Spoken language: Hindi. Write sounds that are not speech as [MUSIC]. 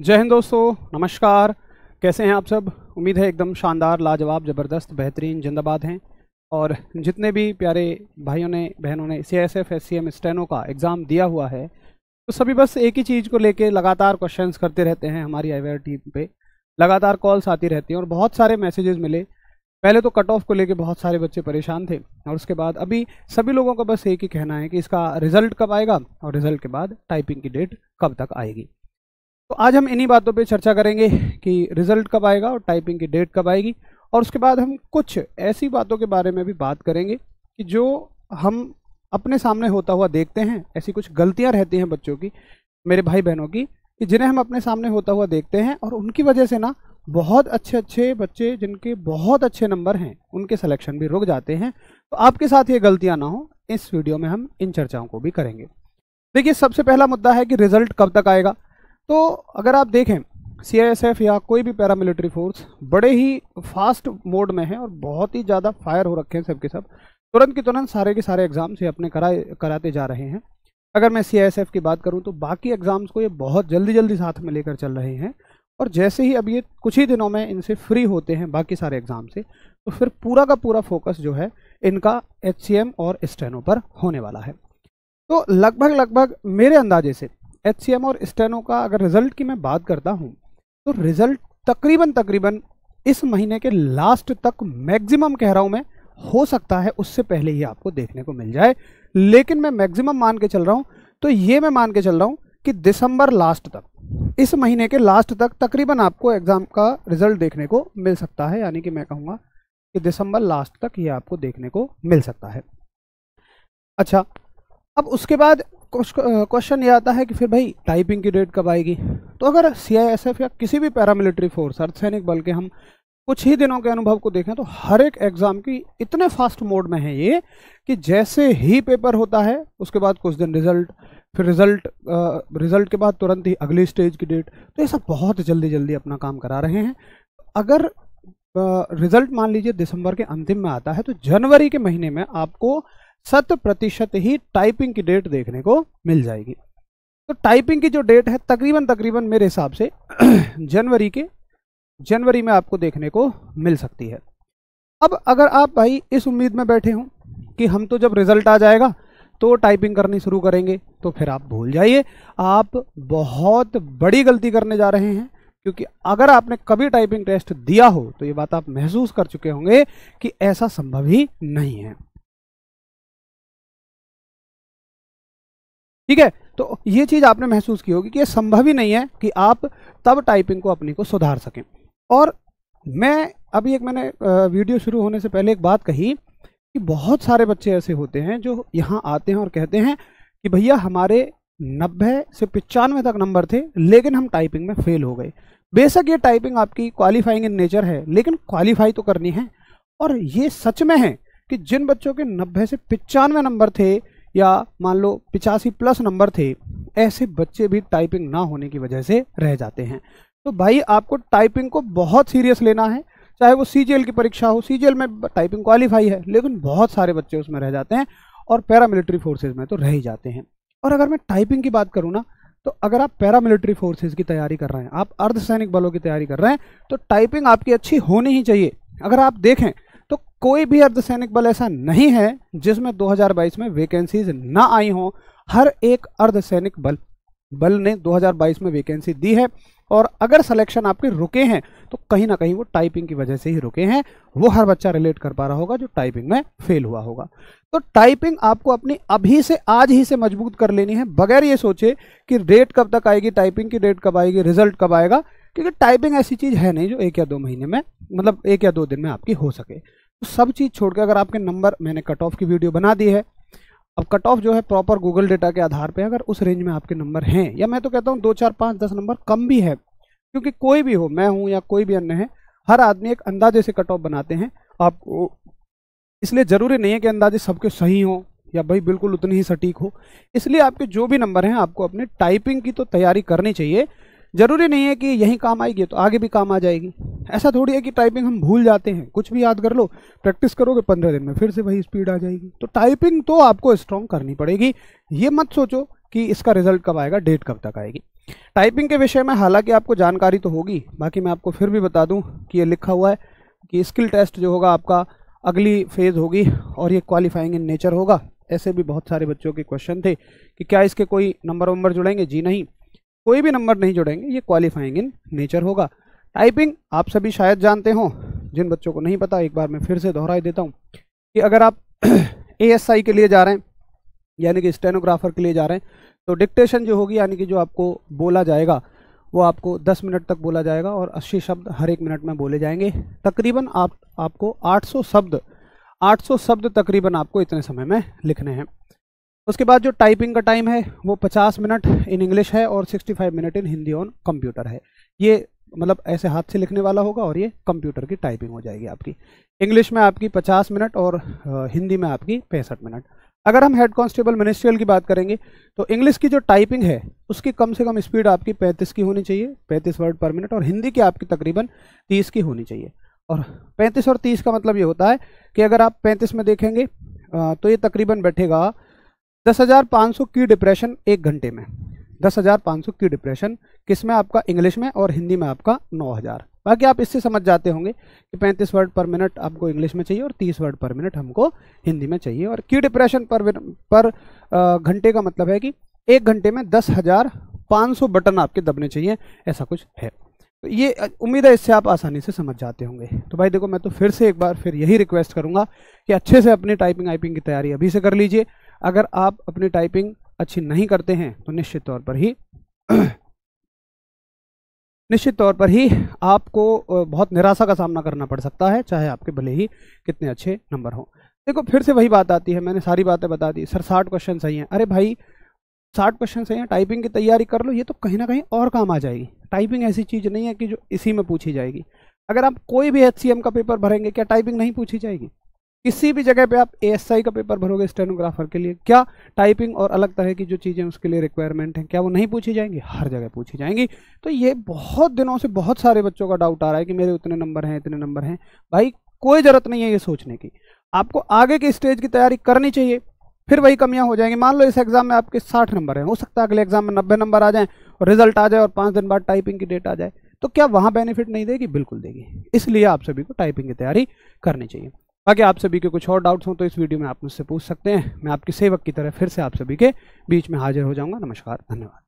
जय हिंद दोस्तों नमस्कार कैसे हैं आप सब उम्मीद है एकदम शानदार लाजवाब ज़बरदस्त बेहतरीन जिंदाबाद हैं और जितने भी प्यारे भाइयों ने बहनों ने C S F S C M steno का एग्ज़ाम दिया हुआ है तो सभी बस एक ही चीज़ को लेके लगातार क्वेश्चन करते रहते हैं हमारी आई टीम पे लगातार कॉल्स आती रहती हैं और बहुत सारे मैसेजेस मिले पहले तो कट ऑफ को लेके बहुत सारे बच्चे परेशान थे और उसके बाद अभी सभी लोगों का बस एक ही कहना है कि इसका रिजल्ट कब आएगा और रिजल्ट के बाद टाइपिंग की डेट कब तक आएगी तो आज हम इन्हीं बातों पे चर्चा करेंगे कि रिजल्ट कब आएगा और टाइपिंग की डेट कब आएगी और उसके बाद हम कुछ ऐसी बातों के बारे में भी बात करेंगे कि जो हम अपने सामने होता हुआ देखते हैं ऐसी कुछ गलतियाँ रहती हैं बच्चों की मेरे भाई बहनों की कि जिन्हें हम अपने सामने होता हुआ देखते हैं और उनकी वजह से ना बहुत अच्छे अच्छे बच्चे जिनके बहुत अच्छे नंबर हैं उनके सिलेक्शन भी रुक जाते हैं तो आपके साथ ये गलतियां ना हो इस वीडियो में हम इन चर्चाओं को भी करेंगे देखिए सबसे पहला मुद्दा है कि रिजल्ट कब तक आएगा तो अगर आप देखें सीआईएसएफ या कोई भी पैरामिलिट्री फोर्स बड़े ही फास्ट मोड में है और बहुत ही ज़्यादा फायर हो रखे हैं सबके सब तुरंत के तुरंत सारे के सारे एग्ज़ाम्स ये अपने कराए कराते जा रहे हैं अगर मैं सीआईएसएफ की बात करूँ तो बाकी एग्ज़ाम्स को ये बहुत जल्दी जल्दी साथ में लेकर चल रहे हैं और जैसे ही अब ये कुछ ही दिनों में इनसे फ्री होते हैं बाकी सारे एग्ज़ाम से तो फिर पूरा का पूरा फोकस जो है इनका एच और स्टेनो पर होने वाला है तो लगभग लगभग मेरे अंदाजे से एच और स्टेनो का अगर रिजल्ट की मैं बात करता हूँ तो रिजल्ट तकरीबन तकरीबन इस महीने के लास्ट तक मैक्सिमम कह रहा हूँ मैं हो सकता है उससे पहले ही आपको देखने को मिल जाए लेकिन मैं मैक्सिमम मान के चल रहा हूँ तो ये मैं मान के चल रहा हूँ कि दिसंबर लास्ट तक इस महीने के लास्ट तक तकरीबन आपको एग्ज़ाम का रिजल्ट देखने को मिल सकता है यानी कि मैं कहूँगा कि दिसंबर लास्ट तक ये आपको देखने को मिल सकता है अच्छा अब उसके बाद क्वेश्चन ये आता है कि फिर भाई टाइपिंग की डेट कब आएगी तो अगर सीआईएसएफ या किसी भी पैरामिलिट्री फोर्स अर्धसैनिक बल के हम कुछ ही दिनों के अनुभव को देखें तो हर एक एग्ज़ाम की इतने फास्ट मोड में है ये कि जैसे ही पेपर होता है उसके बाद कुछ दिन रिजल्ट फिर रिजल्ट रिजल्ट के बाद तुरंत ही अगली स्टेज की डेट तो ये सब बहुत जल्दी जल्दी अपना काम करा रहे हैं अगर रिजल्ट मान लीजिए दिसंबर के अंतिम में आता है तो जनवरी के महीने में आपको शत प्रतिशत ही टाइपिंग की डेट देखने को मिल जाएगी तो टाइपिंग की जो डेट है तकरीबन तकरीबन मेरे हिसाब से [CLEARS THROAT] जनवरी के जनवरी में आपको देखने को मिल सकती है अब अगर आप भाई इस उम्मीद में बैठे हों कि हम तो जब रिज़ल्ट आ जाएगा तो टाइपिंग करनी शुरू करेंगे तो फिर आप भूल जाइए आप बहुत बड़ी गलती करने जा रहे हैं क्योंकि अगर आपने कभी टाइपिंग टेस्ट दिया हो तो ये बात आप महसूस कर चुके होंगे कि ऐसा संभव ही नहीं है ठीक है तो ये चीज़ आपने महसूस की होगी कि ये संभव ही नहीं है कि आप तब टाइपिंग को अपनी को सुधार सकें और मैं अभी एक मैंने वीडियो शुरू होने से पहले एक बात कही कि बहुत सारे बच्चे ऐसे होते हैं जो यहाँ आते हैं और कहते हैं कि भैया हमारे नब्बे से पचानवे तक नंबर थे लेकिन हम टाइपिंग में फेल हो गए बेशक ये टाइपिंग आपकी क्वालिफाइंग इन नेचर है लेकिन क्वालिफाई तो करनी है और ये सच में है कि जिन बच्चों के नब्बे से पचानवे नंबर थे या मान लो पिचासी प्लस नंबर थे ऐसे बच्चे भी टाइपिंग ना होने की वजह से रह जाते हैं तो भाई आपको टाइपिंग को बहुत सीरियस लेना है चाहे वो सी की परीक्षा हो सी में टाइपिंग क्वालिफाई है लेकिन बहुत सारे बच्चे उसमें रह जाते हैं और पैरामिलिट्री फोर्सेज में तो रह ही जाते हैं और अगर मैं टाइपिंग की बात करूँ ना तो अगर आप पैरामिलिट्री फोर्सेज की तैयारी कर रहे हैं आप अर्धसैनिक बलों की तैयारी कर रहे हैं तो टाइपिंग आपकी अच्छी होनी ही चाहिए अगर आप देखें तो कोई भी अर्धसैनिक बल ऐसा नहीं है जिसमें 2022 में वैकेंसीज ना आई हों हर एक अर्धसैनिक बल बल ने 2022 में वैकेंसी दी है और अगर सिलेक्शन आपके रुके हैं तो कहीं ना कहीं वो टाइपिंग की वजह से ही रुके हैं वो हर बच्चा रिलेट कर पा रहा होगा जो टाइपिंग में फेल हुआ होगा तो टाइपिंग आपको अपनी अभी से आज ही से मजबूत कर लेनी है बगैर ये सोचे कि डेट कब तक आएगी टाइपिंग की डेट कब आएगी रिजल्ट कब आएगा क्योंकि टाइपिंग ऐसी चीज़ है नहीं जो एक या दो महीने में मतलब एक या दो दिन में आपकी हो सके तो सब चीज़ छोड़ के अगर आपके नंबर मैंने कट ऑफ की वीडियो बना दी है अब कट ऑफ जो है प्रॉपर गूगल डेटा के आधार पे अगर उस रेंज में आपके नंबर हैं या मैं तो कहता हूँ दो चार पाँच दस नंबर कम भी है क्योंकि कोई भी हो मैं हूँ या कोई भी अन्य है हर आदमी एक अंदाजे से कट ऑफ बनाते हैं आपको इसलिए ज़रूरी नहीं है कि अंदाजे सबके सही हों या भाई बिल्कुल उतनी ही सटीक हो इसलिए आपके जो भी नंबर हैं आपको अपने टाइपिंग की तो तैयारी करनी चाहिए जरूरी नहीं है कि यही काम आएगी तो आगे भी काम आ जाएगी ऐसा थोड़ी है कि टाइपिंग हम भूल जाते हैं कुछ भी याद कर लो प्रैक्टिस करोगे पंद्रह दिन में फिर से वही स्पीड आ जाएगी तो टाइपिंग तो आपको स्ट्रॉन्ग करनी पड़ेगी ये मत सोचो कि इसका रिजल्ट कब आएगा डेट कब तक आएगी टाइपिंग के विषय में हालांकि आपको जानकारी तो होगी बाकी मैं आपको फिर भी बता दूँ कि ये लिखा हुआ है कि स्किल टेस्ट जो होगा आपका अगली फेज़ होगी और ये क्वालिफाइंग इन नेचर होगा ऐसे भी बहुत सारे बच्चों के क्वेश्चन थे कि क्या इसके कोई नंबर वंबर जुड़ेंगे जी नहीं कोई भी नंबर नहीं जुड़ेंगे ये क्वालिफाइंग इन नेचर होगा टाइपिंग आप सभी शायद जानते हो जिन बच्चों को नहीं पता एक बार मैं फिर से दोहराई देता हूँ कि अगर आप ए [CLEARS THROAT] के लिए जा रहे हैं यानी कि स्टेनोग्राफर के लिए जा रहे हैं तो डिक्टेशन जो होगी यानी कि जो आपको बोला जाएगा वो आपको 10 मिनट तक बोला जाएगा और 80 शब्द हर एक मिनट में बोले जाएंगे तकरीबन आप आपको 800 शब्द 800 शब्द तकरीबन आपको इतने समय में लिखने हैं उसके बाद जो टाइपिंग का टाइम है वो 50 मिनट इन इंग्लिश है और 65 minute in Hindi on computer है ये मतलब ऐसे हाथ से लिखने वाला होगा और ये कंप्यूटर की टाइपिंग हो जाएगी आपकी इंग्लिश में आपकी 50 मिनट और हिंदी में आपकी पैंसठ मिनट अगर हम हेड कांस्टेबल मिनिस्ट्रियल की बात करेंगे तो इंग्लिश की जो टाइपिंग है उसकी कम से कम स्पीड आपकी पैंतीस की होनी चाहिए पैंतीस वर्ड पर मिनट और हिंदी की आपकी तकरीबन तीस की होनी चाहिए और पैंतीस और तीस का मतलब ये होता है कि अगर आप पैंतीस में देखेंगे तो ये तकरीबन बैठेगा दस हज़ार पाँच सौ की डिप्रेशन एक घंटे में दस हज़ार पाँच सौ की डिप्रेशन किस में आपका इंग्लिश में और हिंदी में आपका नौ हज़ार बाकी आप इससे समझ जाते होंगे कि पैंतीस वर्ड पर मिनट आपको इंग्लिश में चाहिए और तीस वर्ड पर मिनट हमको हिंदी में चाहिए और की डिप्रेशन पर पर घंटे का मतलब है कि एक घंटे में दस हज़ार पाँच सौ बटन आपके दबने चाहिए ऐसा कुछ है तो ये उम्मीद है इससे आप आसानी से समझ जाते होंगे तो भाई देखो मैं तो फिर से एक बार फिर यही रिक्वेस्ट करूँगा कि अच्छे से अपनी टाइपिंग आइपिंग की तैयारी अभी से कर लीजिए अगर आप अपनी टाइपिंग अच्छी नहीं करते हैं तो निश्चित तौर पर ही [CLEARS THROAT] निश्चित तौर पर ही आपको बहुत निराशा का सामना करना पड़ सकता है चाहे आपके भले ही कितने अच्छे नंबर हों देखो फिर से वही बात आती है मैंने सारी बातें बता दी सर साठ क्वेश्चन सही हैं अरे भाई साठ क्वेश्चन सही हैं टाइपिंग की तैयारी कर लो ये तो कहीं ना कहीं और काम आ जाएगी टाइपिंग ऐसी चीज़ नहीं है कि जो इसी में पूछी जाएगी अगर आप कोई भी एच का पेपर भरेंगे क्या टाइपिंग नहीं पूछी जाएगी किसी भी जगह पे आप ए का पेपर भरोगे स्टेनोग्राफर के लिए क्या टाइपिंग और अलग तरह की जो चीज़ें उसके लिए रिक्वायरमेंट हैं क्या वो नहीं पूछी जाएंगी हर जगह पूछी जाएंगी तो ये बहुत दिनों से बहुत सारे बच्चों का डाउट आ रहा है कि मेरे उतने नंबर हैं इतने नंबर हैं भाई कोई ज़रूरत नहीं है ये सोचने की आपको आगे के स्टेज की तैयारी करनी चाहिए फिर वही कमियाँ हो जाएंगी मान लो इस एग्जाम में आपके साठ नंबर हैं हो सकता है अगले एग्जाम में नब्बे नंबर आ जाए और रिजल्ट आ जाए और पाँच दिन बाद टाइपिंग की डेट आ जाए तो क्या वहाँ बेनिफिट नहीं देगी बिल्कुल देगी इसलिए आप सभी को टाइपिंग की तैयारी करनी चाहिए बाकी आप सभी के कुछ और डाउट्स हों तो इस वीडियो में आप मुझसे पूछ सकते हैं मैं आपकी सेवक की तरह फिर से आप सभी के बीच में हाजिर हो जाऊंगा नमस्कार धन्यवाद